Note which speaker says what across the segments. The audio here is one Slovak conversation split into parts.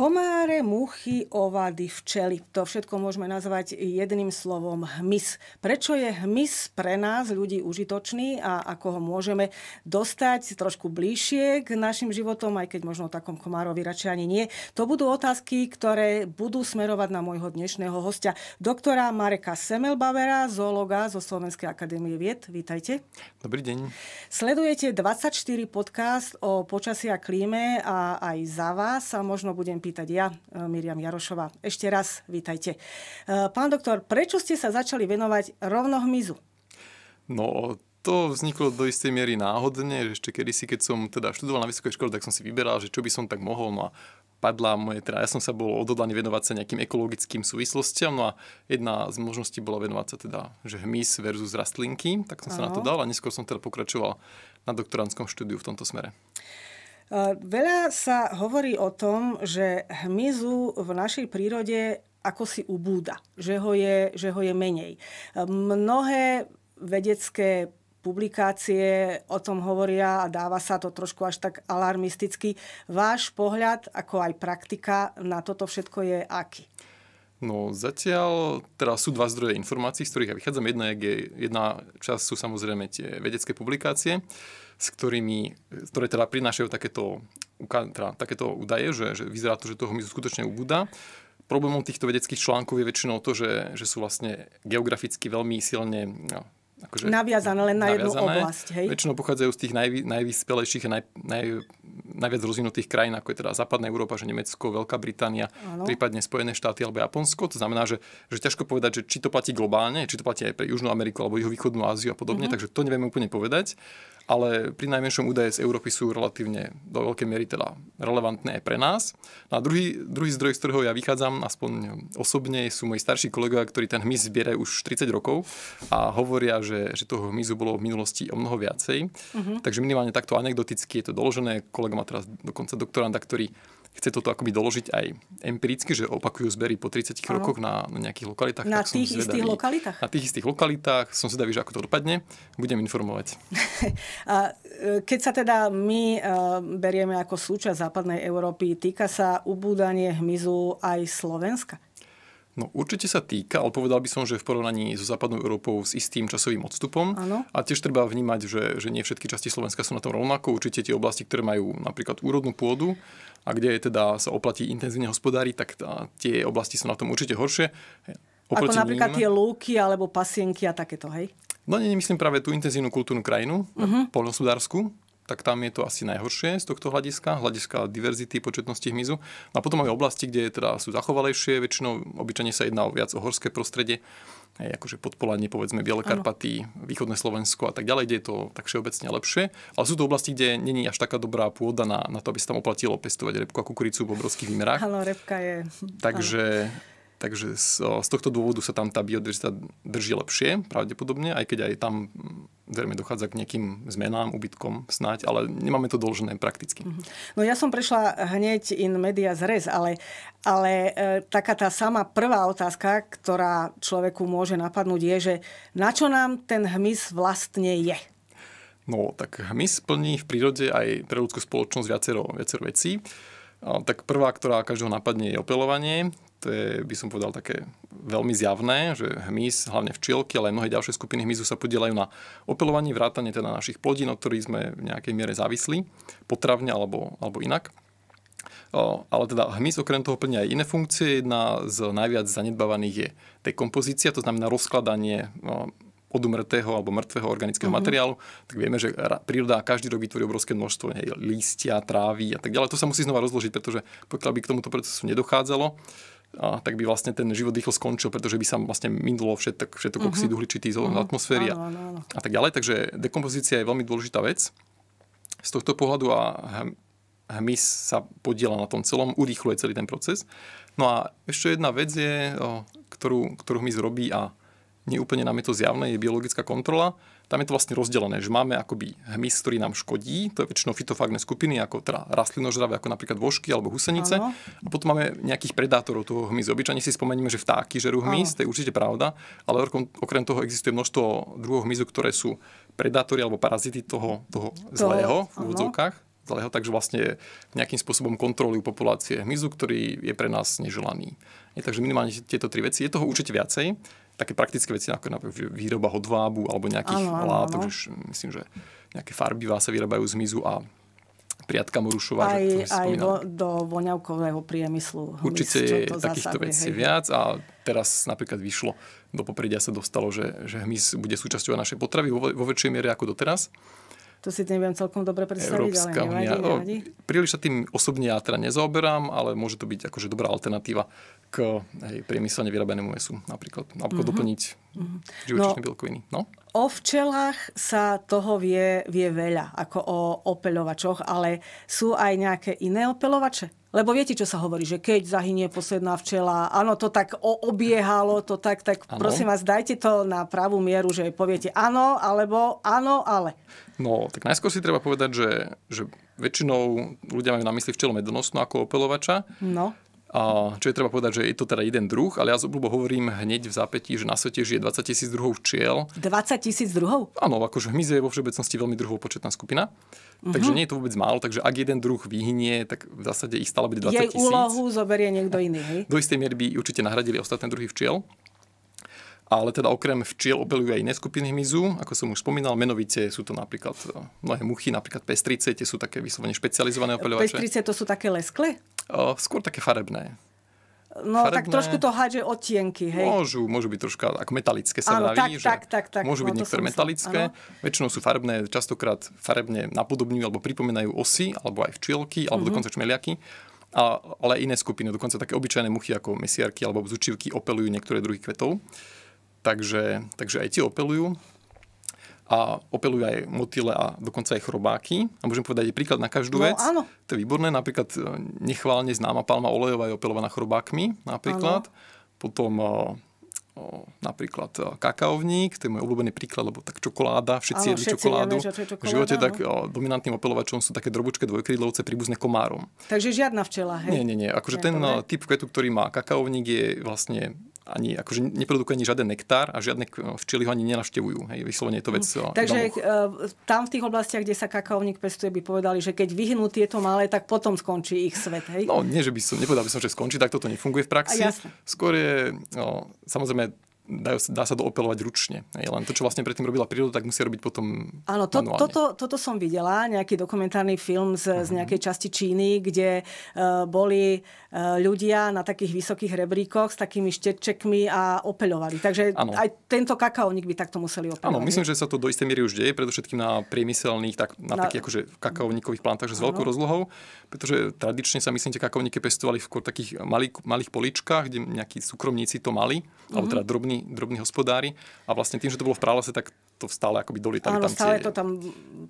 Speaker 1: Komáre, muchy, ovady, včely. To všetko môžeme nazvať jedným slovom hmyz. Prečo je hmyz pre nás, ľudí, užitočný a ako ho môžeme dostať trošku bližšie k našim životom, aj keď možno o takom komárovi radšej ani nie? To budú otázky, ktoré budú smerovať na môjho dnešného hostia, doktora Mareka Semelbavera, zoologa zo Slovenskej akadémie vied. Vítajte. Dobrý deň. Sledujete 24 podcast o počasí a klíme a aj za vás sa možno budem pýtať pýtať ja, e, Miriam Jarošová. Ešte raz vítajte. E, pán doktor, prečo ste sa začali venovať rovno hmyzu?
Speaker 2: No, to vzniklo do istej miery náhodne, že ešte kedysi, keď som teda študoval na vysokej škole, tak som si vyberal, že čo by som tak mohol. No a padla moje, teda ja som sa bol odhodlaný venovať sa nejakým ekologickým súvislostiam, no a jedna z možností bola venovať sa teda, že hmyz versus rastlinky, tak som ano. sa na to dal a neskôr som teda pokračoval na doktorandskom štúdiu v tomto smere.
Speaker 1: Eh, veľa sa hovorí o tom, že hmyzu v našej prírode ako si ubúda, že ho je, že ho je menej. Eh, mnohé vedecké publikácie o tom hovoria a dáva sa to trošku až tak alarmisticky. Váš pohľad, ako aj praktika na toto všetko je aký?
Speaker 2: No zatiaľ teda sú dva zdroje informácií, z ktorých ja vychádzam. Jedna, je, jedna časť sú samozrejme tie vedecké publikácie, s ktorými, ktoré teda prinášajú takéto, teda, takéto údaje, že, že vyzerá to, že toho mi skutočne ubúda. Problémom týchto vedeckých článkov je väčšinou to, že, že sú vlastne geograficky veľmi silne no, akože naviazané len na naviazané. jednu oblasť. Hej? Väčšinou pochádzajú z tých najvy, najvyspelejších a naj, naj, najviac rozvinutých krajín, ako je teda západná Európa, že Nemecko, Veľká Británia, ano. prípadne Spojené štáty alebo Japonsko. To znamená, že, že ťažko povedať, že či to platí globálne, či to platí aj pre Južnú Ameriku alebo Juhovýchodnú Áziu a podobne, uh-huh. takže to nevieme úplne povedať ale pri najmenšom údaje z Európy sú relatívne do veľkej miery teda relevantné aj pre nás. No a druhý, druhý zdroj, z ktorého ja vychádzam, aspoň osobne, sú moji starší kolegovia, ktorí ten hmyz zbierajú už 30 rokov a hovoria, že, že toho hmyzu bolo v minulosti o mnoho viacej. Uh-huh. Takže minimálne takto anekdoticky je to doložené. Kolega má teraz dokonca doktoranda, ktorý chce toto akoby doložiť aj empiricky, že opakujú zbery po 30 ano. rokoch na, na nejakých lokalitách. Na tak tých zvedavý, istých lokalitách? Na tých istých lokalitách. Som zvedavý, že ako to dopadne. Budem informovať.
Speaker 1: A e, keď sa teda my e, berieme ako súčasť západnej Európy, týka sa ubúdanie hmyzu aj Slovenska?
Speaker 2: No určite sa týka, ale povedal by som, že v porovnaní so západnou Európou s istým časovým odstupom. Ano. A tiež treba vnímať, že, že nie všetky časti Slovenska sú na tom rovnako. Určite tie oblasti, ktoré majú napríklad úrodnú pôdu, a kde teda sa oplatí intenzívne hospodáriť, tak tá, tie oblasti sú na tom určite horšie. Oproti Ako napríklad iným, tie
Speaker 1: lúky alebo pasienky a takéto, hej?
Speaker 2: No nie, nemyslím práve tú intenzívnu kultúrnu krajinu, uh-huh. Mhm. polnospodárskú, tak tam je to asi najhoršie z tohto hľadiska, hľadiska diverzity početnosti hmyzu. No a potom máme oblasti, kde teda sú zachovalejšie, väčšinou obyčajne sa jedná o viac o horské prostredie, aj akože podpolanie, povedzme, Biele Karpaty, Východné Slovensko a tak ďalej, kde je to tak všeobecne lepšie. Ale sú to oblasti, kde není až taká dobrá pôda na, na to, aby sa tam oplatilo pestovať repku a kukuricu v obrovských výmerách.
Speaker 1: Áno, repka je... Takže...
Speaker 2: Ano Takže z, z tohto dôvodu sa tam tá biodiverzita drží lepšie, pravdepodobne, aj keď aj tam zrejme mm, dochádza k nejakým zmenám, ubytkom snáď, ale nemáme to doložené prakticky. Mhm.
Speaker 1: No ja som prešla hneď in media zres, ale, ale e, taká tá sama prvá otázka, ktorá človeku môže napadnúť, je, že na čo nám ten hmyz vlastne je?
Speaker 2: No, tak hmyz plní v prírode aj pre ľudskú spoločnosť viacero, viacero vecí. tak prvá, ktorá každého napadne, je opelovanie to je, by som povedal, také veľmi zjavné, že hmyz, hlavne včielky, ale aj mnohé ďalšie skupiny hmyzu sa podielajú na opelovaní, vrátane teda našich plodín, od ktorých sme v nejakej miere závislí, potravne alebo, alebo inak. O, ale teda hmyz okrem toho plní aj iné funkcie. Jedna z najviac zanedbávaných je dekompozícia, to znamená rozkladanie o, odumrtého alebo mŕtvého organického mm-hmm. materiálu, tak vieme, že príroda každý rok vytvorí obrovské množstvo hej, lístia, trávy a tak ďalej. To sa musí znova rozložiť, pretože pokiaľ by k tomuto procesu nedochádzalo, a tak by vlastne ten život rýchlo skončil, pretože by sa vlastne minulo všetok, všetok uh-huh. Mhm. oxid uhličitý z uh-huh. Mhm. atmosféry áno, a tak ďalej. Takže dekompozícia je veľmi dôležitá vec z tohto pohľadu a hmyz sa podiela na tom celom, urýchluje celý ten proces. No a ešte jedna vec je, ktorú, ktorú hmyz robí a neúplne nám je to zjavné, je biologická kontrola tam je to vlastne rozdelené, že máme akoby hmyz, ktorý nám škodí, to je väčšinou fitofágne skupiny, ako teda rastlinožravé, ako napríklad vožky alebo husenice. Ano. A potom máme nejakých predátorov toho hmyzu. Obyčajne si spomenieme, že vtáky žerú hmyz, ano. to je určite pravda, ale okrem toho existuje množstvo druhov hmyzu, ktoré sú predátory alebo parazity toho, toho to, zlého v úvodzovkách Zlého, takže vlastne nejakým spôsobom kontrolujú populácie hmyzu, ktorý je pre nás neželaný. Je, takže minimálne tieto tri veci. Je toho určite viacej také praktické veci, ako napríklad výroba hodvábu alebo nejakých ano, látok, ano. už myslím, že nejaké farbivá sa vyrábajú z mizu a priatka Morušová. Aj, že aj do,
Speaker 1: do voňavkového priemyslu. Určite je takýchto vecí hej. viac
Speaker 2: a teraz napríklad vyšlo, do popredia sa dostalo, že, že hmyz bude súčasťou našej potravy vo, vo väčšej miere ako doteraz.
Speaker 1: To si neviem celkom dobre predstaviť, Európska ale nevadí, nevadí.
Speaker 2: No, príliš sa tým osobne ja teda nezaoberám, ale môže to byť akože dobrá alternatíva k hej, priemyselne vyrobenému mesu napríklad. Napríklad mm-hmm. doplniť mm-hmm. no, bielkoviny. No?
Speaker 1: O včelách sa toho vie, vie veľa, ako o opeľovačoch, ale sú aj nejaké iné opeľovače? Lebo viete, čo sa hovorí, že keď zahynie posledná včela, áno, to tak obiehalo, to tak, tak ano. prosím vás, dajte to na pravú mieru, že poviete áno, alebo áno, ale.
Speaker 2: No, tak najskôr si treba povedať, že, že väčšinou ľudia majú na mysli včelu medonosnú no, ako opelovača. No. A čo je treba povedať, že je to teda jeden druh, ale ja z obľubo hovorím hneď v zápätí, že na svete žije 20 tisíc druhov včiel. 20 tisíc druhov? Áno, akože hmyz je vo všeobecnosti veľmi druhov početná skupina. Uh-huh. Takže nie je to vôbec málo, takže ak jeden druh vyhynie, tak v zásade ich stále bude 20 tisíc. Jej úlohu
Speaker 1: zoberie niekto iný, hej?
Speaker 2: Do istej miery by určite nahradili ostatné druhy včiel ale teda okrem včiel obeluje aj iné skupiny hmyzu, ako som už spomínal, menovite sú to napríklad e, mnohé muchy, napríklad pestrice, tie sú také vyslovene špecializované opeľovače. Pestrice
Speaker 1: to sú také leskle?
Speaker 2: O, skôr také farebné.
Speaker 1: No farebné. tak trošku to hádže odtienky, hej? Môžu,
Speaker 2: môžu byť troška ako metalické sa áno, tak, tak, tak,
Speaker 1: tak, môžu no, byť niektoré metalické.
Speaker 2: Ano. Väčšinou sú farebné, častokrát farebne napodobňujú alebo pripomínajú osy, alebo aj včielky, alebo mm-hmm. dokonca čmeliaky. A, ale iné skupiny, dokonca také obyčajné muchy ako mesiarky alebo bzučivky opelujú niektoré druhy kvetov. Uh, Takže, takže aj tie opelujú a opelujú aj motile a dokonca aj chrobáky. A môžem povedať aj príklad na každú no, vec. Áno. To je výborné. Napríklad e, nechválne známa palma olejová je opelovaná chrobákmi napríklad. Áno. Potom o, e, o, napríklad e, kakaovník, to je môj obľúbený príklad, lebo tak čokoláda, všetci áno, jedli čokoládu. Vieme, čo čokoláda, v živote no? tak o, dominantným opelovačom sú také drobučké dvojkrydlovce príbuzné komárom.
Speaker 1: Takže žiadna včela, hej? Nie,
Speaker 2: nie, nie. Akože nie, ten typ kvetu, ktorý má kakaovník, je vlastne ani akože neprodukuje ani žiaden nektár a žiadne včely ho ani nenavštevujú. Hej, vyslovene je to vec mm. Takže domoch.
Speaker 1: Eh, tam v tých oblastiach, kde sa kakaovník pestuje, by povedali, že keď vyhnú tieto malé, tak potom skončí ich svet. Hej? No
Speaker 2: nie, že by som, nepovedal by som, že skončí, tak toto nefunguje v praxi. Skôr je, no, samozrejme, dá, dá sa doopelovať ručne. Hej. Len to, čo vlastne predtým robila príroda, tak musí robiť potom Áno, to, to, toto,
Speaker 1: toto som videla, nejaký dokumentárny film z, uh-huh. z mhm. nejakej časti Číny, kde uh, boli uh, ľudia na takých vysokých rebríkoch s takými štečekmi a opeľovali. Takže ano. aj tento kakaonik by takto museli opeľovať. Áno, myslím,
Speaker 2: že sa to do istej miery už deje, predovšetkým na priemyselných, tak na, na... takých akože kakaoníkových plantách s veľkou rozlohou, pretože tradične sa myslím, že kakaoníky pestovali v takých malých, malých poličkách, kde nejakí súkromníci to mali, uh-huh. alebo mhm. teda drobní drobní, hospodári a vlastne tým, že to bolo v pralese, tak to stále akoby dolitali tam stále tie, to
Speaker 1: tam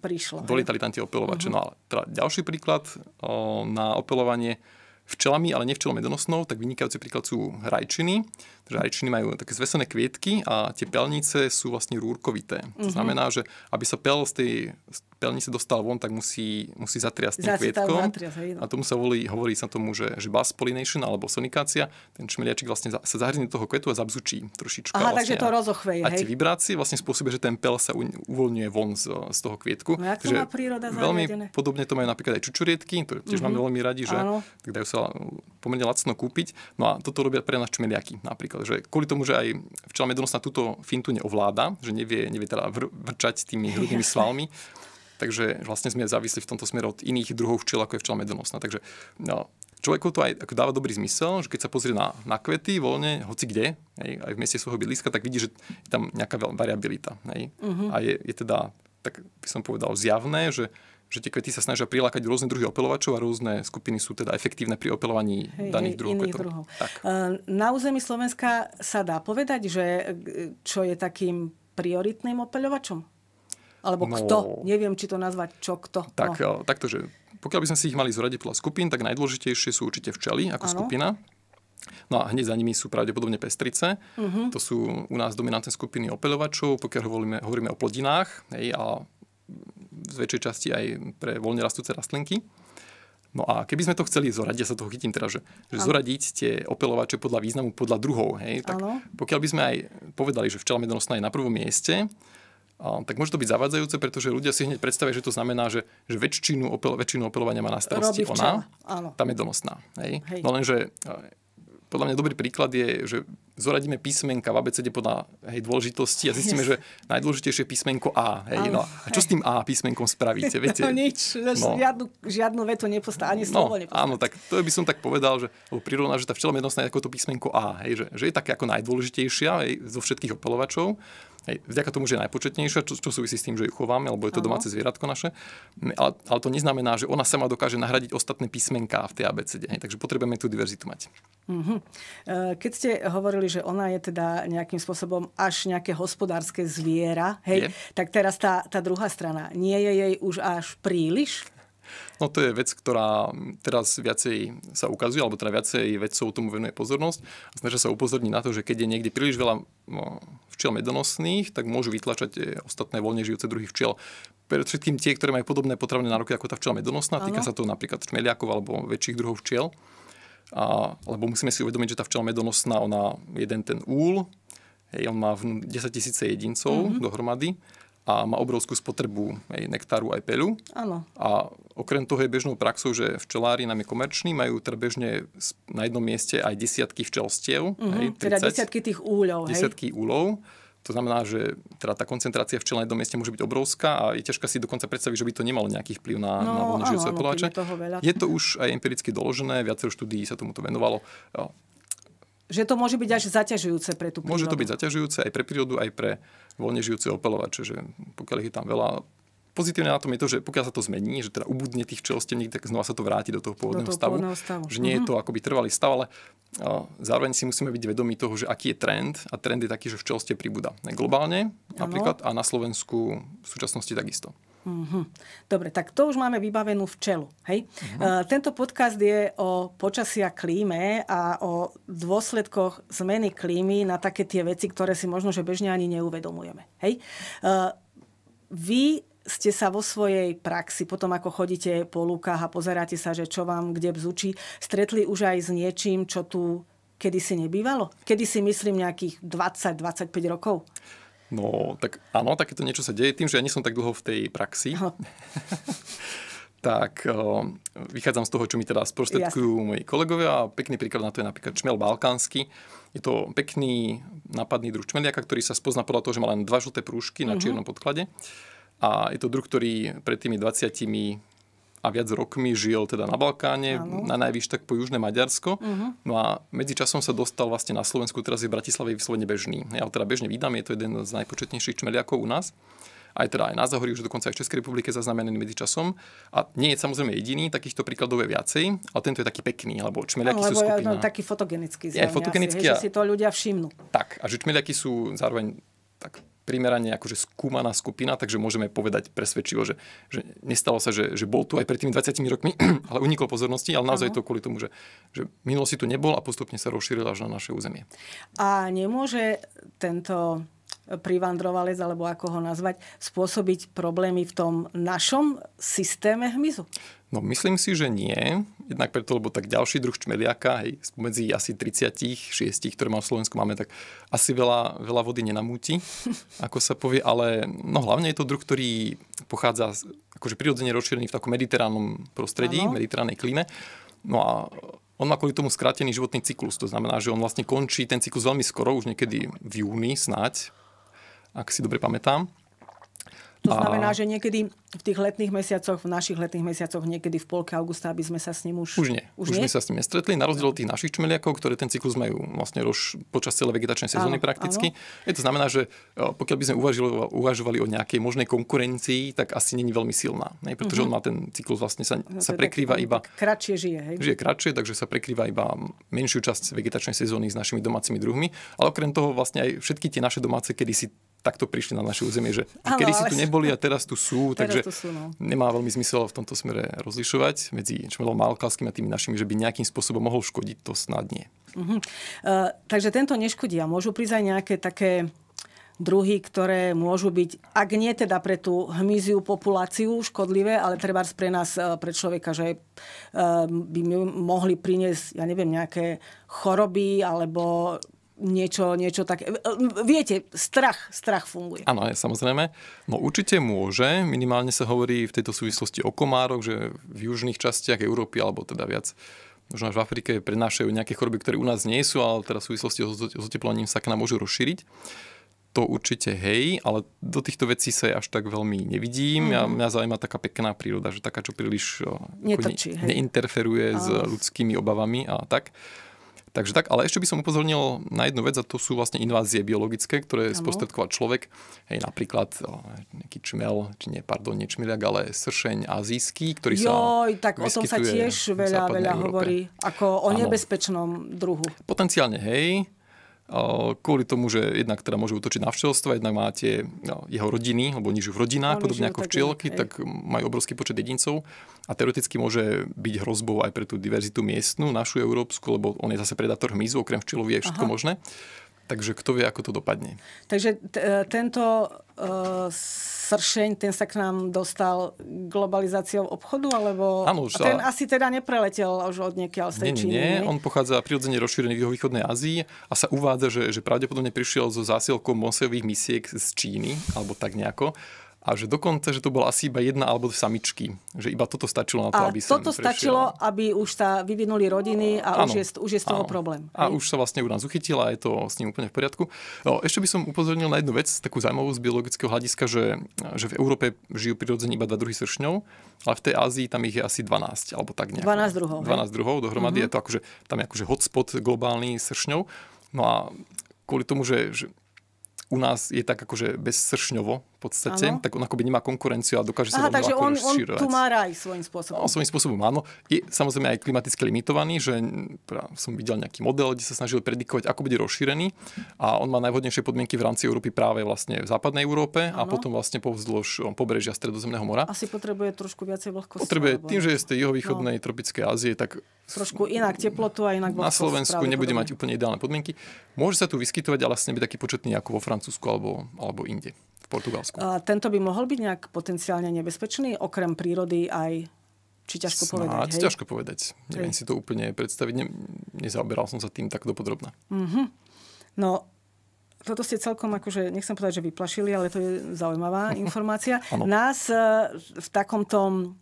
Speaker 1: prišlo. Dolitali
Speaker 2: tam tie opelovače. Uh-huh. No ale teda ďalší príklad o, na opelovanie včelami, ale nevčelom medonosnou, tak vynikajúci príklad sú rajčiny že ajčiny majú také zvesené kvietky a tie pelnice sú vlastne rúrkovité. Mm-hmm. To mhm. znamená, že aby sa pel z tej z pelnice dostal von, tak musí, musí zatriasť tým kvietkom. No. A tomu sa volí, hovorí sa tomu, že, že bus pollination alebo sonikácia. Ten čmeliačik vlastne za, sa zahrnie do toho kvetu a zabzučí trošičku. Aha, vlastne, takže to rozochveje. A tie vibrácie vlastne spôsobia, že ten pel sa u, uvoľňuje von z, z toho kvietku. No, jak to má príroda veľmi zavedené. podobne to majú napríklad aj čučurietky, to tiež mm-hmm. máme veľmi radi, že tak dajú sa pomerne lacno kúpiť. No a toto robia pre nás čmeliaky napríklad že kvôli tomu, že aj včela medonosná túto fintu neovláda, že nevie, nevie teda vr- vrčať tými hrudnými svalmi, takže vlastne sme závisli v tomto smere od iných druhov včiel, ako je včela medonosná. No, takže no, človeku to aj ako dáva dobrý zmysel, že keď sa pozrie na, na kvety voľne, hoci kde, hej, aj v meste svojho bydliska, tak vidí, že je tam nejaká variabilita. Hej. Uh-huh. A je, je teda, tak by som povedal, zjavné, že že tie kvety sa snažia prilákať rôzne druhy opelovačov a rôzne skupiny sú teda efektívne pri opelovaní hej, daných druhov. druhov. druhov.
Speaker 1: Tak. Ehm, na území Slovenska sa dá povedať, že e, čo je takým prioritným opeľovačom? Alebo no, kto? Neviem, či to nazvať čo kto. Tak,
Speaker 2: no. E, takto, že pokiaľ by sme si ich mali zoradiť podľa skupín, tak najdôležitejšie sú určite včely ako ano. skupina. No a hneď za nimi sú pravdepodobne pestrice. Uh-huh. To sú u nás dominantné skupiny opeľovačov, pokiaľ hovoríme, hovoríme o plodinách. Hej, a z väčšej časti aj pre voľne rastúce rastlinky. No a keby sme to chceli zoradiť, ja sa toho chytím teraz, že, že zoradiť tie opelovače podľa významu, podľa druhov, hej, tak pokiaľ by sme aj povedali, že včela medonosná je na prvom mieste, tak môže to byť zavádzajúce, pretože ľudia si hneď predstavia, že to znamená, že, že väčšinu, opel, väčšinu opelovania má na starosti ona, tá medonosná. Hej? Hej. No lenže podľa mňa dobrý príklad je, že zoradíme písmenka v ABCD podľa hej, dôležitosti a zistíme, že najdôležitejšie písmenko A. Hej, no. A čo s tým A písmenkom spravíte? Viete? No nič,
Speaker 1: no. Žiadnu, žiadnu vetu nepostá, ani no, slovo no,
Speaker 2: Áno, tak to by som tak povedal, že prirovná, že tá včela je ako to písmenko A, hej, že, že je také ako najdôležitejšia hej, zo všetkých opelovačov Hej, vďaka tomu, že je najpočetnejšia, čo, čo súvisí s tým, že ju chováme, alebo je to domáce zvieratko naše, ale, ale to neznamená, že ona sama dokáže nahradiť ostatné písmenká v tej ABCD, Hej, takže potrebujeme tú diverzitu mať.
Speaker 1: Mm-hmm. Keď ste hovorili, že ona je teda nejakým spôsobom až nejaké hospodárske zviera, hej, tak teraz tá, tá druhá strana, nie je jej už až príliš?
Speaker 2: No to je vec, ktorá teraz viacej sa ukazuje, alebo teda viacej vedcov tomu venuje pozornosť a snažia sa upozorniť na to, že keď je niekde príliš veľa no, včiel medonosných, tak môžu vytlačať e, ostatné voľne žijúce druhy včiel všetkým tie, ktoré majú podobné potravné nároky ako tá včela medonosná. Týka sa to napríklad čmeliakov alebo väčších druhov včiel. A, lebo musíme si uvedomiť, že tá včela medonosná, ona jeden ten úl, hej, on má 10 tisíce jedincov mm-hmm. dohromady a má obrovskú spotrebu aj nektáru, aj peľu. Áno. A okrem toho je bežnou praxou, že včelári je komerční majú teda bežne na jednom mieste aj desiatky včelstiev. Uh-huh. Hej, 30, teda desiatky
Speaker 1: tých úľov. Desiatky
Speaker 2: hej? úľov. To znamená, že teda tá koncentrácia včel na jednom mieste môže byť obrovská a je ťažko si dokonca predstaviť, že by to nemalo nejaký vplyv na, no, na voľne žijúce Je to už aj empiricky doložené, viacero štúdií sa tomuto venovalo.
Speaker 1: Že to môže byť až zaťažujúce pre tú prírodu. Môže to byť
Speaker 2: zaťažujúce aj pre prírodu, aj pre voľne žijúce opelovače. Čiže pokiaľ ich je tam veľa, pozitívne na tom je to, že pokiaľ sa to zmení, že teda ubudne tých čelostevník, tak znova sa to vráti do toho pôvodného, do toho stavu, pôvodného stavu. Že nie je mhm. to akoby trvalý stav, ale zároveň si musíme byť vedomi toho, že aký je trend a trend je taký, že v včelste pribúda. Globálne napríklad ano. a na Slovensku v súčasnosti takisto.
Speaker 1: Mm-hmm. Dobre, tak to už máme vybavenú včelu. Hej? Mm-hmm. Uh, tento podcast je o počasia klíme a o dôsledkoch zmeny klímy na také tie veci, ktoré si možno, že bežne ani neuvedomujeme. Hej? Uh, vy ste sa vo svojej praxi, potom ako chodíte po lúkach a pozeráte sa, že čo vám kde bzučí, stretli už aj s niečím, čo tu kedysi nebývalo? Kedy si myslím nejakých 20-25 rokov?
Speaker 2: No, tak áno, takéto niečo sa deje. Tým, že ja nie som tak dlho v tej praxi, tak vychádzam z toho, čo mi teda sprostredkujú Jasne. moji kolegovia. Pekný príklad na to je napríklad čmel balkánsky. Je to pekný nápadný druh čmeliaka, ktorý sa spozná podľa toho, že má len dva žlté prúžky na uh-huh. čiernom podklade. A je to druh, ktorý pred tými 20 a viac rokmi žil teda na Balkáne, ano. na najvyš tak po Južné Maďarsko. Uh-huh. No a medzičasom sa dostal vlastne na Slovensku, teraz je v Bratislave vyslovene bežný. Ja ho teda bežne vydám, je to jeden z najpočetnejších čmeliakov u nás aj teda aj na Zahorí, už dokonca aj v Českej republike zaznamenaný medzičasom. A nie je samozrejme jediný, takýchto príkladov je viacej, ale tento je taký pekný, no, lebo čmeliaky sú skupina. Ja, no, taký fotogenický je fotogenický asi, a... že si
Speaker 1: to ľudia všimnú.
Speaker 2: Tak, a že čmeliaky sú zároveň tak primerane akože skúmaná skupina, takže môžeme povedať presvedčivo, že, že nestalo sa, že, že bol tu aj pred tými 20 rokmi, ale unikol pozornosti, ale naozaj to kvôli tomu, že, že minulosti tu nebol a postupne sa rozšíril až na naše územie.
Speaker 1: A nemôže tento privandrovalec, alebo ako ho nazvať, spôsobiť problémy v tom našom systéme hmyzu?
Speaker 2: No myslím si, že nie. Jednak preto, lebo tak ďalší druh čmeliaka, hej, spomedzi asi 36, ktoré má v Slovensku, máme tak asi veľa, veľa vody nenamúti, ako sa povie, ale no hlavne je to druh, ktorý pochádza z, akože prirodzene rozšírený v takom mediteránnom prostredí, ano. mediteránnej klíme. No a on má kvôli tomu skrátený životný cyklus, to znamená, že on vlastne končí ten cyklus veľmi skoro, už niekedy v júni snáď, ak si dobre pamätám. To znamená, a...
Speaker 1: že niekedy v tých letných mesiacoch, v našich letných mesiacoch, niekedy v polke augusta, aby sme sa s ním už... Už nie. Už, už nie? sme sa
Speaker 2: s ním nestretli, na rozdiel od tých našich čmeliakov, ktoré ten cyklus majú vlastne už počas celej vegetačnej sezóny áno, prakticky. Áno. Je to znamená, že e, pokiaľ by sme uvažovali, uvažovali o nejakej možnej konkurencii, tak asi není veľmi silná. Ne? Pretože uh-huh. on má ten cyklus vlastne sa, no, sa prekrýva tak, iba...
Speaker 1: Kratšie žije, hej? Žije kratšie,
Speaker 2: takže sa prekrýva iba menšiu časť vegetačnej sezóny s našimi domácimi druhmi. Ale okrem toho vlastne aj všetky tie naše domáce kedysi takto prišli na naše územie, že ano, kedy si tu neboli a teraz tu sú, teraz takže tu sú, no. nemá veľmi zmysel v tomto smere rozlišovať medzi čmelom malkalským a tými našimi, že by nejakým spôsobom mohol škodiť, to snad nie.
Speaker 1: Uh-huh. Uh, takže tento neškodí a môžu prísť aj nejaké také druhy, ktoré môžu byť, ak nie teda pre tú hmyziu populáciu škodlivé, ale treba pre nás, e, pre človeka, že e, by mohli priniesť, ja neviem, nejaké choroby alebo niečo, niečo také. E, e, viete, strach, strach funguje.
Speaker 2: Áno, samozrejme. No určite môže. Minimálne sa hovorí v tejto súvislosti o komároch, že v južných častiach Európy, alebo teda viac možno až v Afrike prenášajú nejaké choroby, ktoré u nás nie sú, ale teda v súvislosti s oteplovaním sa k nám môžu rozšíriť. To určite hej, ale do týchto vecí sa až tak veľmi nevidím. Mm. Ja, mhm. mňa zaujíma taká pekná príroda, že taká, čo príliš Netrčí, ne, neinterferuje ale... s ľudskými obavami a tak. Takže tak, ale ešte by som upozornil na jednu vec a to sú vlastne invázie biologické, ktoré ano. človek. Hej, napríklad nejaký čmel, či nie, pardon, nie čmeliak, ale sršeň azijský, ktorý Joj, sa tak o tom sa tiež veľa, veľa Európe. hovorí,
Speaker 1: ako o ano. nebezpečnom druhu.
Speaker 2: Potenciálne, hej, kvôli tomu, že jednak teda môže útočiť na včelstva, jednak máte no, jeho rodiny, lebo oni žijú v rodinách, no, podobne ako včielky, tak, tak majú obrovský počet jedincov a teoreticky môže byť hrozbou aj pre tú diverzitu miestnu, našu európsku, lebo on je zase predátor hmyzu, okrem včelov je všetko Aha. možné. Takže kto vie, ako to dopadne.
Speaker 1: Takže t- e, tento uh, sršeň, ten sa k nám dostal globalizáciou obchodu, alebo ano, už ten a... asi teda nepreletel už od niekiaľ z tej nie, Číny? Nie, on
Speaker 2: pochádza prirodzene rozšírený v východnej Ázii a sa uvádza, že, že pravdepodobne prišiel so zásielkou mosejových misiek z Číny, alebo tak nejako a že dokonca, že to bola asi iba jedna alebo samičky. Že iba toto stačilo na to, a aby sa toto stačilo,
Speaker 1: aby už sa vyvinuli rodiny a ano, už, je, už je z toho ano. problém. A hej? už
Speaker 2: sa vlastne u nás uchytila a je to s ním úplne v poriadku. No, ešte by som upozornil na jednu vec, takú zaujímavú z biologického hľadiska, že, že v Európe žijú prirodzene iba dva druhy sršňov, ale v tej Ázii tam ich je asi 12, alebo tak nejak. 12 druhov. 12 druhov dohromady. Uh-huh. Je to akože, tam je akože hotspot globálny sršňov. No a kvôli tomu, že, že u nás je tak akože bezsršňovo, podstate, ano. tak on akoby nemá konkurenciu a dokáže sa Aha, takže on, on tu má
Speaker 1: raj svojím spôsobom. No, svojím
Speaker 2: spôsobom áno. Je samozrejme aj klimaticky limitovaný, že som videl nejaký model, kde sa snažili predikovať, ako bude rozšírený a on má najvhodnejšie podmienky v rámci Európy práve vlastne v západnej Európe ano. a potom vlastne vzdĺž pobrežia Stredozemného mora. Asi
Speaker 1: potrebuje trošku viacej vlhkosti. Potrebuje, alebo... tým, že je z tej no. juhovýchodnej
Speaker 2: no. tropickej Ázie, tak
Speaker 1: trošku inak teplotu a inak Na Slovensku nebude mať
Speaker 2: úplne ideálne podmienky. Môže sa tu vyskytovať, ale vlastne byť taký početný ako vo Francúzsku alebo, alebo inde, v Portugalsku.
Speaker 1: Slovensku. A tento by mohol byť nejak potenciálne nebezpečný, okrem prírody aj či ťažko Snáď, povedať, hej? ťažko
Speaker 2: povedať. Neviem hej. si to úplne predstaviť. Ne, nezaoberal som sa tým takto dopodrobne.
Speaker 1: Mm-hmm. No, toto ste celkom, akože, nechcem povedať, že vyplašili, ale to je zaujímavá informácia. Nás e, v takomto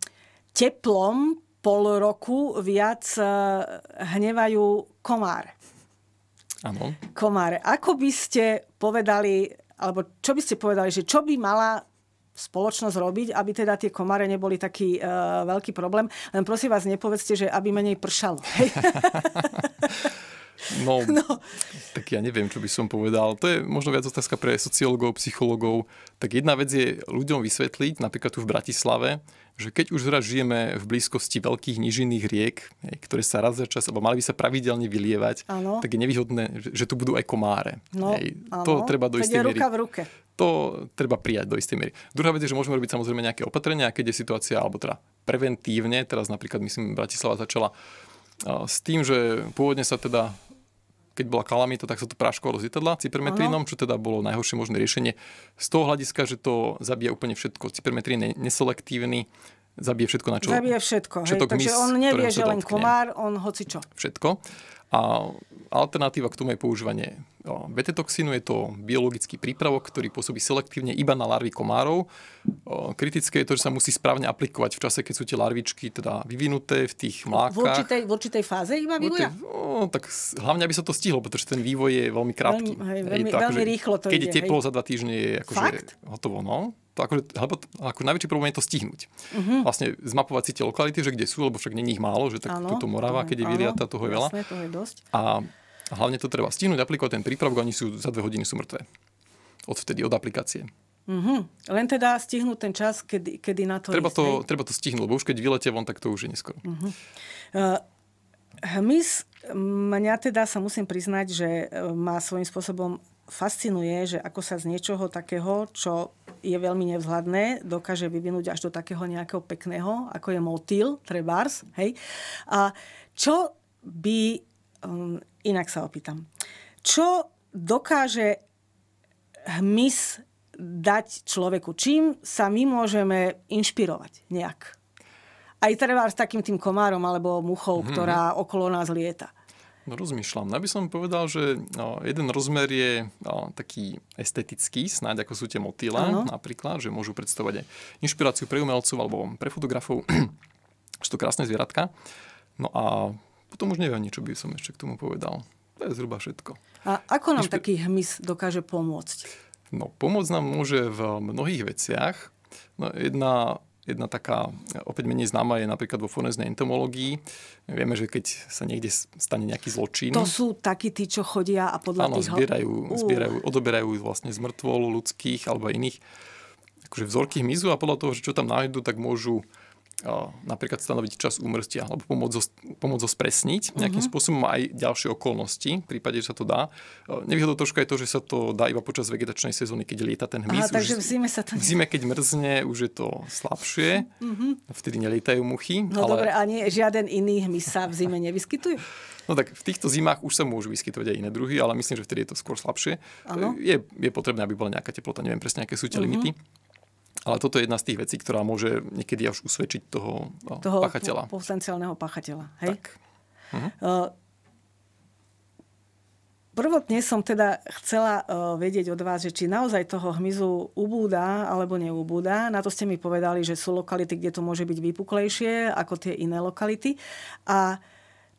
Speaker 1: teplom pol roku viac e, hnevajú komáre. Áno. Komáre. Ako by ste povedali alebo čo by ste povedali, že čo by mala spoločnosť robiť, aby teda tie komáre neboli taký e, veľký problém. Len prosím vás, nepovedzte, že aby menej pršalo.
Speaker 2: no, no, tak ja neviem, čo by som povedal. To je možno viac otázka pre sociológov, psychológov. Tak jedna vec je ľuďom vysvetliť, napríklad tu v Bratislave, že keď už raz žijeme v blízkosti veľkých nižinných riek, ktoré sa raz za čas, alebo mali by sa pravidelne vylievať, ano. tak je nevyhodné, že tu budú aj komáre. No, Hej, to ano. treba do istej miery. v ruke. To treba prijať do istej miery. Druhá vec je, že môžeme robiť samozrejme nejaké opatrenia, keď je situácia, alebo teda preventívne, teraz napríklad myslím, Bratislava začala s tým, že pôvodne sa teda keď bola kalamita, tak sa to práškovalo lietadla cypermetrínom, čo teda bolo najhoršie možné riešenie z toho hľadiska, že to zabíja úplne všetko. Cypermetrín je neselektívny, zabije všetko, na čo... Zabije všetko. hej, takže on nevie, že len komár, on hoci čo. Všetko. A alternatíva k tomu je používanie betetoxínu. Je to biologický prípravok, ktorý pôsobí selektívne iba na larvy komárov. Kritické je to, že sa musí správne aplikovať v čase, keď sú tie larvičky teda vyvinuté v tých mlákach. V určitej,
Speaker 1: v určitej fáze iba vývoja?
Speaker 2: No, tak hlavne, aby sa to stihlo, pretože ten vývoj je veľmi krátky. Veľmi, hej, veľmi, je to, veľmi akože, rýchlo to Keď ide, je teplo, hej. za dva týždne je akože Fakt? hotovo. No to akože, alebo, ako najväčší problém je to stihnúť. Uh-huh. Vlastne zmapovať si tie lokality, že kde sú, lebo však není ich málo, že tak áno, túto Morava, keď je vyriata, toho je veľa. Jasné, toho je dosť. A hlavne to treba stihnúť, aplikovať ten prípravok, oni sú, za dve hodiny sú mŕtve. Od vtedy, od aplikácie.
Speaker 1: Mm-hmm. Len teda stihnúť ten čas, kedy, kedy na to treba ísť, to,
Speaker 2: treba to stihnúť, lebo už keď vylete von, tak to už je neskoro.
Speaker 1: Mm-hmm. Uh, hmyz, mňa teda sa musím priznať, že e, ma svojím spôsobom fascinuje, že ako sa z niečoho takého, čo je veľmi nevzhľadné, dokáže vyvinúť až do takého nejakého pekného, ako je motýl, trebárs. Hej? A čo by, um, inak sa opýtam, čo dokáže hmyz dať človeku? Čím sa my môžeme inšpirovať nejak? Aj trebárs s takým tým komárom alebo muchou, mm-hmm. ktorá okolo nás lieta.
Speaker 2: No, rozmýšľam. Ja by som povedal, že no, jeden rozmer je no, taký estetický, snáď ako sú tie motýle ano. napríklad, že môžu predstavovať aj inšpiráciu pre umelcov alebo pre fotografov. sú to krásne zvieratka. No a potom už neviem, čo by som ešte k tomu povedal. To je zhruba všetko.
Speaker 1: A ako nám Inšpir... taký hmyz dokáže
Speaker 2: pomôcť? No, pomoc nám môže v mnohých veciach. No, jedna Jedna taká, opäť menej známa je napríklad vo forenznej entomológii. Vieme, že keď sa niekde stane nejaký zločin... To sú
Speaker 1: takí tí, čo chodia a podľa áno, tých... zbierajú, zbierajú,
Speaker 2: odoberajú vlastne z mŕtvol ľudských alebo iných akože vzorky hmyzu a podľa toho, že čo tam nájdu, tak môžu napríklad stanoviť čas úmrstia alebo pomôcť ho, pomôcť ho spresniť nejakým uh-huh. spôsobom aj ďalšie okolnosti, v prípade, že sa to dá. Nevýhodou troška je to, že sa to dá iba počas vegetačnej sezóny, keď lieta ten hmyz. Aha, už takže v
Speaker 1: zime sa to... V zime,
Speaker 2: keď mrzne, už je to slabšie, uh-huh. vtedy nelietajú muchy. No ale... dobre, a
Speaker 1: nie, žiaden iný hmyz sa v zime nevyskytuje?
Speaker 2: No tak v týchto zimách už sa môžu vyskytovať aj iné druhy, ale myslím, že vtedy je to skôr slabšie. Je, je potrebné, aby bola nejaká teplota, neviem presne, aké sú tie uh-huh. limity. Ale toto je jedna z tých vecí, ktorá môže niekedy až usvedčiť toho, eh, toho pachateľa.
Speaker 1: potenciálneho pachateľa. Hej? Tak. Uh-huh. Prvotne som teda chcela eh, vedieť od vás, že či naozaj toho hmyzu ubúda alebo neubúda. Na to ste mi povedali, že sú lokality, kde to môže byť vypuklejšie ako tie iné lokality. A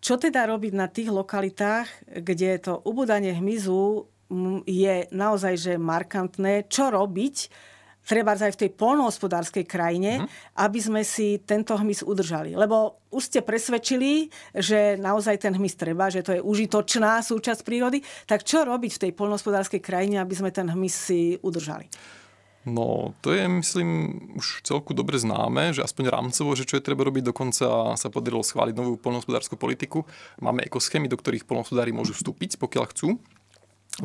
Speaker 1: čo teda robiť na tých lokalitách, kde to ubúdanie hmyzu mm, je naozaj že markantné? Čo robiť? treba aj v tej polnohospodárskej krajine, mm-hmm. aby sme si tento hmyz udržali. Lebo už ste presvedčili, že naozaj ten hmyz treba, že to je užitočná súčasť prírody. Tak čo robiť v tej polnohospodárskej krajine, aby sme ten hmyz si udržali?
Speaker 2: No, to je, myslím, už celku dobre známe, že aspoň rámcovo, že čo je treba robiť, dokonca sa podarilo schváliť novú polnohospodárskú politiku. Máme ekoschémy, do ktorých polnohospodári môžu vstúpiť, pokiaľ chcú,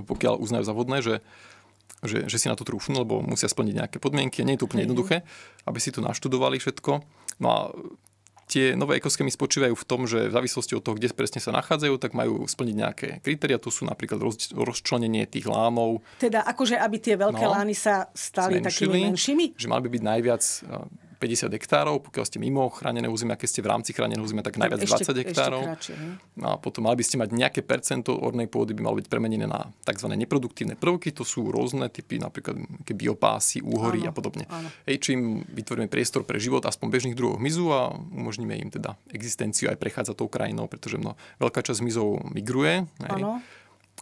Speaker 2: pokiaľ uznajú za vodné, že že, že si na to trúfnú, lebo musia splniť nejaké podmienky. Nie je to úplne jednoduché, aby si to naštudovali všetko. No a tie nové ekoskémy spočívajú v tom, že v závislosti od toho, kde presne sa nachádzajú, tak majú splniť nejaké kritéria. Tu sú napríklad roz, rozčlenenie tých lámov.
Speaker 1: Teda akože, aby tie veľké no, lány sa stali zmenšili, takými menšími?
Speaker 2: Že mali by byť najviac 50 hektárov, pokiaľ ste mimo chránené územie, keď ste v rámci chráneného územia, tak hm, najviac ešte, 20 hektárov. Ešte no a potom mali by ste mať nejaké percento ornej pôdy, by malo byť premenené na tzv. neproduktívne prvky, to sú rôzne typy, napríklad biopásy, úhory áno, a podobne. Hej, čím vytvoríme priestor pre život aspoň bežných druhov hmyzu a umožníme im teda existenciu aj prechádza tou krajinou, pretože mno, veľká časť hmyzov migruje. Hej.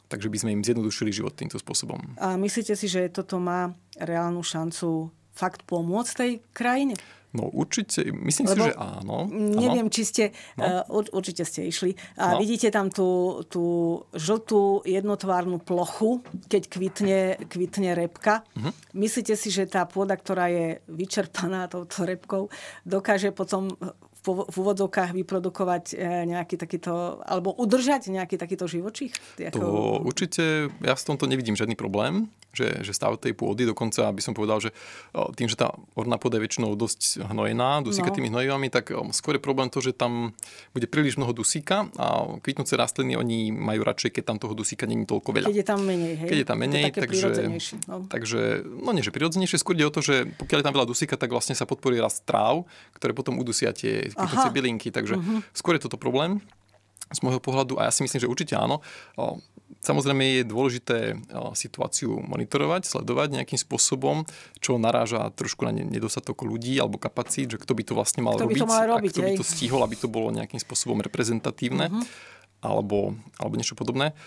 Speaker 2: takže by sme im zjednodušili život týmto spôsobom.
Speaker 1: A myslíte si, že toto má reálnu šancu fakt pomôcť tej krajine?
Speaker 2: No určite, myslím Lebo si, že áno. Neviem,
Speaker 1: či ste, no. uh, určite ste išli. A no. vidíte tam tú, tú žltú jednotvárnu plochu, keď kvitne, kvitne repka. Uh-huh. Myslíte si, že tá pôda, ktorá je vyčerpaná touto repkou, dokáže potom v úvodzovkách vyprodukovať e, nejaký takýto, alebo udržať nejaký takýto živočích? Ako... To
Speaker 2: určite, ja v tomto nevidím žiadny problém, že, že stav tej pôdy, dokonca by som povedal, že tým, že tá orná pôda je väčšinou dosť hnojená, dusíkatými no. hnojivami, tak skôr je problém to, že tam bude príliš mnoho dusíka a kvitnúce rastliny, oni majú radšej, keď tam toho dusíka není toľko veľa. Keď
Speaker 1: je tam menej, hej? Keď je tam menej, je takže,
Speaker 2: no. takže, no nie, že prirodzenejšie, skôr je o to, že pokiaľ je tam veľa dusíka, tak vlastne sa podporí rast tráv, ktoré potom udusia tie kvetinúce bylinky, takže uh-huh. skôr je toto problém z môjho pohľadu a ja si myslím, že určite áno. Samozrejme je dôležité situáciu monitorovať, sledovať nejakým spôsobom, čo naráža trošku na nedostatok ľudí alebo kapacít, že kto by to vlastne mal kto robiť, by to mal robiť a kto hej. by to stihol, aby to bolo nejakým spôsobom reprezentatívne uh-huh. alebo, alebo niečo podobné.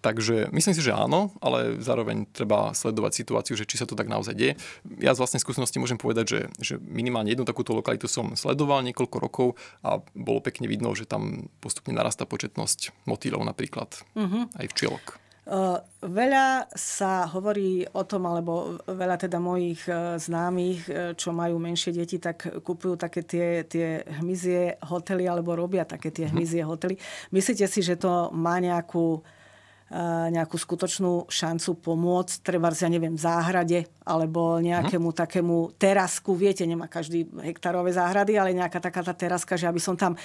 Speaker 2: Takže myslím si, že áno, ale zároveň treba sledovať situáciu, že či sa to tak naozaj deje. Ja z vlastnej skúsenosti môžem povedať, že, že minimálne jednu takúto lokalitu som sledoval niekoľko rokov a bolo pekne vidno, že tam postupne narastá početnosť motýlov napríklad, mm-hmm. aj včielok.
Speaker 1: veľa sa hovorí o tom, alebo veľa teda mojich e, známych, e, čo majú menšie deti, tak kupujú také tie, tie hmyzie hotely, alebo robia také tie mhm. hmyzie hotely. Myslíte si, že to má nejakú Eh, nejakú skutočnú šancu pomôcť, treba, ja neviem, v záhrade alebo nejakému mhm. takému terasku, viete, nemá každý hektárové záhrady, ale nejaká taká tá teraska, že aby som tam eh,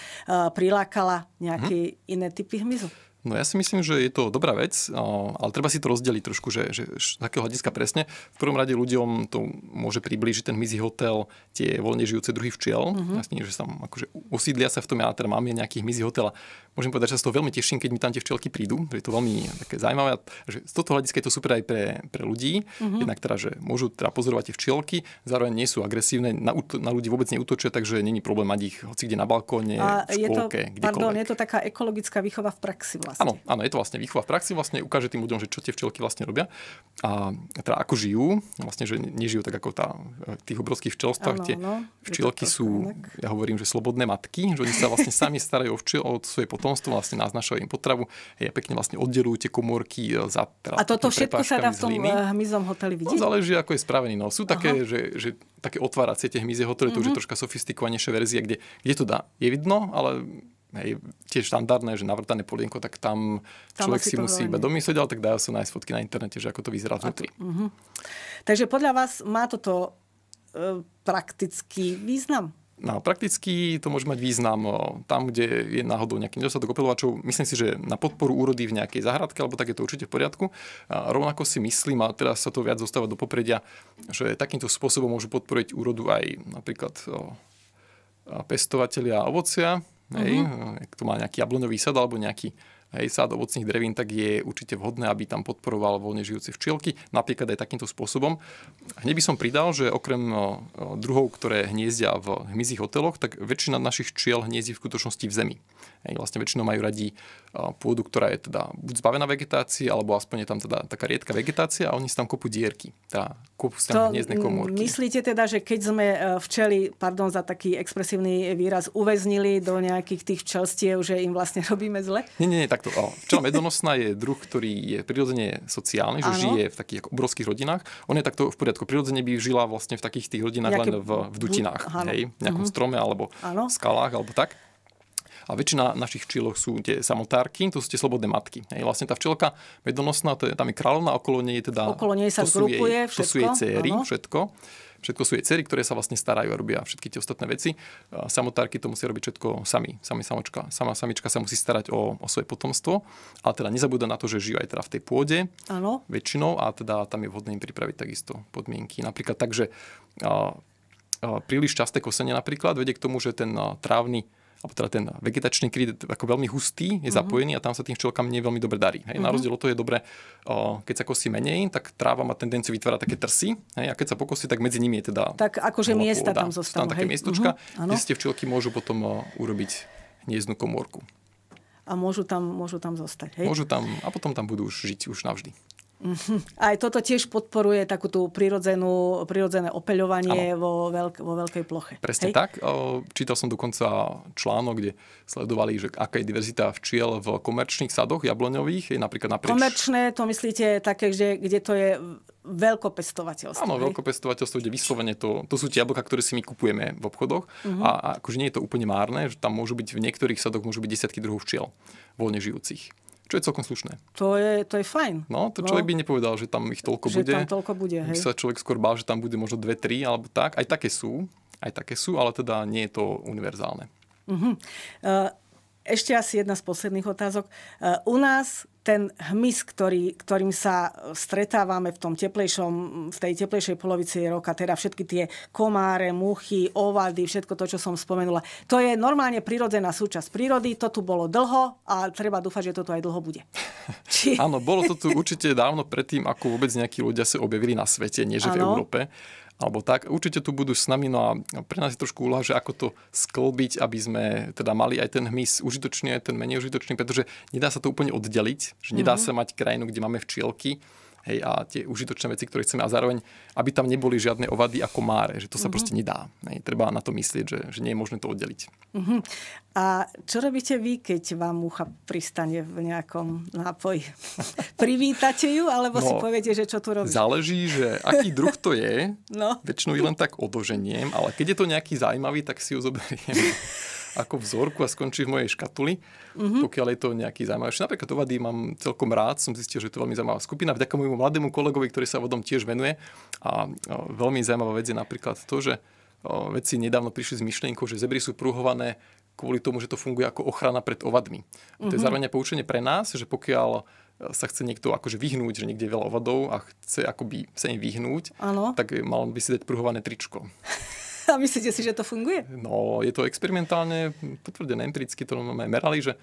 Speaker 1: prilákala nejaké mhm. iné typy hmyzu.
Speaker 2: No ja si myslím, že je to dobrá vec, ale treba si to rozdeliť trošku, že, že z takého hľadiska presne. V prvom rade ľuďom to môže priblížiť ten mizí hotel, tie voľne žijúce druhy včiel. Mm-hmm. Jasne, že tam akože usídlia sa v tom, ja teda mám nejakých mizí hotel môžem povedať, že sa z toho veľmi teším, keď mi tam tie včielky prídu, že je to veľmi také zaujímavé. Že z tohto hľadiska je to super aj pre, pre ľudí, mm-hmm. jednak teda, že môžu teda pozorovať tie včielky, zároveň nie sú agresívne, na, na ľudí vôbec neútočia, takže není problém mať ich hoci kde na balkóne, a v škôlke, je to, Pardon,
Speaker 1: je to taká ekologická výchova v praxi vlastne vlastne.
Speaker 2: Áno, áno, je to vlastne výchova v praxi, vlastne ukáže tým ľuďom, že čo tie včelky vlastne robia a teda ako žijú, vlastne, že nežijú tak ako tá, e, tých obrovských včelstvách. tie no, včielky sú, tak. ja hovorím, že slobodné matky, že oni sa vlastne sami starajú o, včel, o svoje potomstvo, vlastne naznačujú im potravu, ja pekne vlastne oddelujú tie komórky e, za teda, A toto všetko sa dá v tom e,
Speaker 1: hmyzom hoteli no, vidieť? No, záleží,
Speaker 2: ako je spravený. No, sú Aha. také, že, že také otváracie tie hmyzie hotely, mm-hmm. to už je mhm. troška sofistikovanejšia verzia, kde, kde to dá. Je vidno, ale hej, tie štandardné, že navrtané polienko, tak tam, tam človek si musí iba domyslieť, ale tak dajú sa nájsť fotky na internete, že ako to vyzerá vnútri.
Speaker 1: Uh-huh. Takže podľa vás má toto e, praktický význam?
Speaker 2: No, prakticky to môže mať význam tam, kde je náhodou nejaký nedostatok opelovačov. Myslím si, že na podporu úrody v nejakej záhradke, alebo tak je to určite v poriadku. A rovnako si myslím, a teraz sa to viac zostáva do popredia, že takýmto spôsobom môžu podporiť úrodu aj napríklad o, pestovateľia ovocia, Hej, uh-huh. Ak to má nejaký jabloňový sad alebo nejaký hej, sád ovocných drevín, tak je určite vhodné, aby tam podporoval voľne žijúce včielky, napríklad aj takýmto spôsobom. Hneď by som pridal, že okrem druhov, ktoré hniezdia v hmyzích hoteloch, tak väčšina našich čiel hniezdi v skutočnosti v zemi. Hej, vlastne väčšinou majú radi pôdu, ktorá je teda buď zbavená vegetácie, alebo aspoň je tam teda taká riedka vegetácia a oni si tam kopu dierky, teda kopu si tam hniezdne komórky.
Speaker 1: Myslíte teda, že keď sme e, včeli, pardon za taký expresívny výraz, uväznili do nejakých tých včelstiev, že im vlastne robíme zle?
Speaker 2: Nie, nie, nie, takto. Včela medonosná je druh, ktorý je prirodzene sociálny, že ano. žije v takých ako obrovských rodinách. On je takto v poriadku. Prirodzene by žila vlastne v takých tých rodinách Nejaké... len v, v dutinách, hej, v nejakom uh-huh. strome alebo ano. skalách alebo tak. A väčšina našich včielok sú tie samotárky, to sú tie slobodné matky. Hej, vlastne tá včielka medonosná, to je, tam je kráľovná, okolo nej teda... Okolo nej sa zgrupuje všetko. To sú jej céry, ano. všetko. Všetko sú jej cery, ktoré sa vlastne starajú a robia všetky tie ostatné veci. Samotárky to musia robiť všetko sami. sami samočka. Sama samička sa musí starať o, o svoje potomstvo, ale teda nezabúda na to, že žijú aj teda v tej pôde ano. väčšinou a teda tam je vhodné im pripraviť takisto podmienky. Napríklad tak, že a, a, príliš časté kosenie napríklad vedie k tomu, že ten a, trávny alebo teda ten vegetačný kryt ako veľmi hustý, je mhm. zapojený a tam sa tým včelkám nie veľmi dobre darí. Hej. Na mhm. rozdiel od toho je dobre, o, keď sa kosí menej, tak tráva má tendenciu vytvárať také trsy hej, a keď sa pokosí, tak medzi nimi je teda... Tak
Speaker 1: akože miesta tam zostanú. Tam také hej. miestočka, uh-huh, mhm, kde ste
Speaker 2: včelky môžu potom o, urobiť hniezdnú komórku.
Speaker 1: A môžu tam, môžu tam zostať, hej? Môžu
Speaker 2: tam a potom tam budú už žiť už navždy.
Speaker 1: Mhm. Aj toto tiež podporuje takúto prirodzenú, prirodzené opeľovanie vo, veľk, vo veľkej ploche.
Speaker 2: Presne Hej? tak. Čítal som dokonca článok, kde sledovali, že aká je diverzita včiel v komerčných sadoch jabloňových. Je napríklad naprieč...
Speaker 1: Komerčné, to myslíte také, že, kde to je veľkopestovateľstvo. Áno,
Speaker 2: veľkopestovateľstvo, kde vyslovene to, to sú tie jablka, ktoré si my kupujeme v obchodoch. Uh-huh. Mhm. A, a akože nie je to úplne márne, že tam môžu byť v niektorých sadoch môžu byť desiatky druhov včiel voľne žijúcich. Čo je celkom slušné.
Speaker 1: To je, to je fajn. No, to no. človek no,
Speaker 2: by nepovedal, že tam ich toľko že bude. tam toľko bude, hej. By sa človek skôr bál, že tam bude možno dve, tri alebo tak. Aj také sú, aj také sú, ale teda nie je to univerzálne.
Speaker 1: Uh-huh. Uh, ešte asi jedna z posledných otázok. Uh, u nás ten hmyz, ktorý, ktorým sa stretávame v, tom teplejšom, v tej teplejšej polovici roka, teda všetky tie komáre, muchy, ovady, všetko to, čo som spomenula, to je normálne prirodzená súčasť prírody, to tu bolo dlho a treba dúfať, že to tu aj dlho bude.
Speaker 2: Či... Áno, bolo to tu určite dávno predtým, ako vôbec nejakí ľudia sa objavili na svete, nie že v Európe alebo tak. Určite tu budú s nami, no a pre nás je trošku úloha, že ako to sklbiť, aby sme teda mali aj ten hmyz užitočný, aj ten menej užitočný, pretože nedá sa to úplne oddeliť, že nedá mm-hmm. sa mať krajinu, kde máme včielky hej, a tie užitočné veci, ktoré chceme a zároveň, aby tam neboli žiadne ovady ako máre, že to sa mm-hmm. proste nedá. Hej, treba na to myslieť, že, že nie je možné to oddeliť.
Speaker 1: Mm-hmm. A čo robíte vy, keď vám mucha pristane v nejakom nápoji? Privítate ju, alebo no, si poviete, že čo tu robíte?
Speaker 2: Záleží, že aký druh to je. No. Väčšinou ju len tak odoženiem, ale keď je to nejaký zaujímavý, tak si ju zoberiem. ako vzorku a skončí v mojej škatuli, mm-hmm. pokiaľ je to nejaký zaujímavý. Napríklad ovady mám celkom rád, som zistil, že je to veľmi zaujímavá skupina. Vďaka môjmu mladému kolegovi, ktorý sa vodom tiež venuje. A veľmi zaujímavá vec je napríklad to, že vedci nedávno prišli s myšlienkou, že zebry sú pruhované kvôli tomu, že to funguje ako ochrana pred ovadmi. Mm-hmm. To je mhm. zároveň poučenie pre nás, že pokiaľ e, sa chce niekto akože vyhnúť, že niekde je veľa ovadov a chce akoby sa im vyhnúť, ano. tak mal by si dať pruhované tričko.
Speaker 1: A myslíte si, že to funguje?
Speaker 2: No, je to experimentálne potvrdené empiricky, to sme merali, že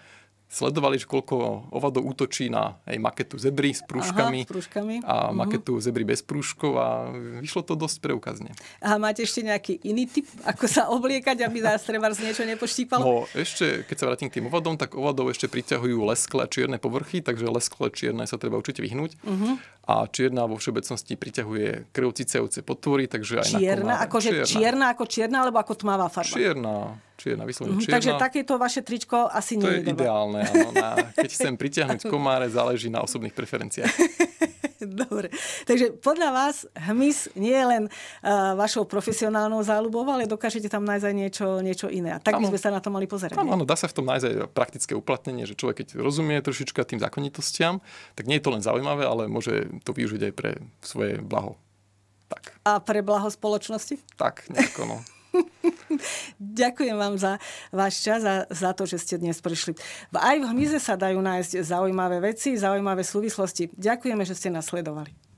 Speaker 2: sledovali, že koľko ovado útočí na hej, maketu zebry s prúškami, Aha, s
Speaker 1: prúškami. a uh-huh. maketu
Speaker 2: zebry bez prúškov a vyšlo to dosť preukazne.
Speaker 1: A máte ešte nejaký iný typ, ako sa obliekať, aby nás trebárs niečo nepoštípalo? No
Speaker 2: ešte, keď sa vrátim k tým ovadom, tak ovadov ešte priťahujú lesklé a čierne povrchy, takže lesklé čierne sa treba určite vyhnúť. Uh-huh a čierna vo všeobecnosti priťahuje krv cicajúce potvory, takže aj čierna, na akože čierna. čierna
Speaker 1: ako čierna, alebo ako tmavá farba? Čierna,
Speaker 2: čierna, vyslovene mhm, čierna. Takže takéto
Speaker 1: vaše tričko asi to nie je To je ideálne, áno, na,
Speaker 2: keď chcem pritiahnuť komáre, záleží na osobných preferenciách.
Speaker 1: Dobre. Takže podľa vás hmyz nie je len uh, vašou profesionálnou záľubou, ale dokážete tam nájsť aj niečo, niečo iné. A tak ano. by sme sa na to mali pozerať. Áno, áno,
Speaker 2: dá sa v tom nájsť aj praktické uplatnenie, že človek, keď rozumie trošička tým zákonitostiam, tak nie je to len zaujímavé, ale môže to využiť aj pre svoje blaho.
Speaker 1: Tak. A pre blaho spoločnosti?
Speaker 2: Tak, nejako, no.
Speaker 1: Ďakujem vám za váš čas a za to, že ste dnes prišli. Aj v hmyze sa dajú nájsť zaujímavé veci, zaujímavé súvislosti. Ďakujeme, že ste nás sledovali.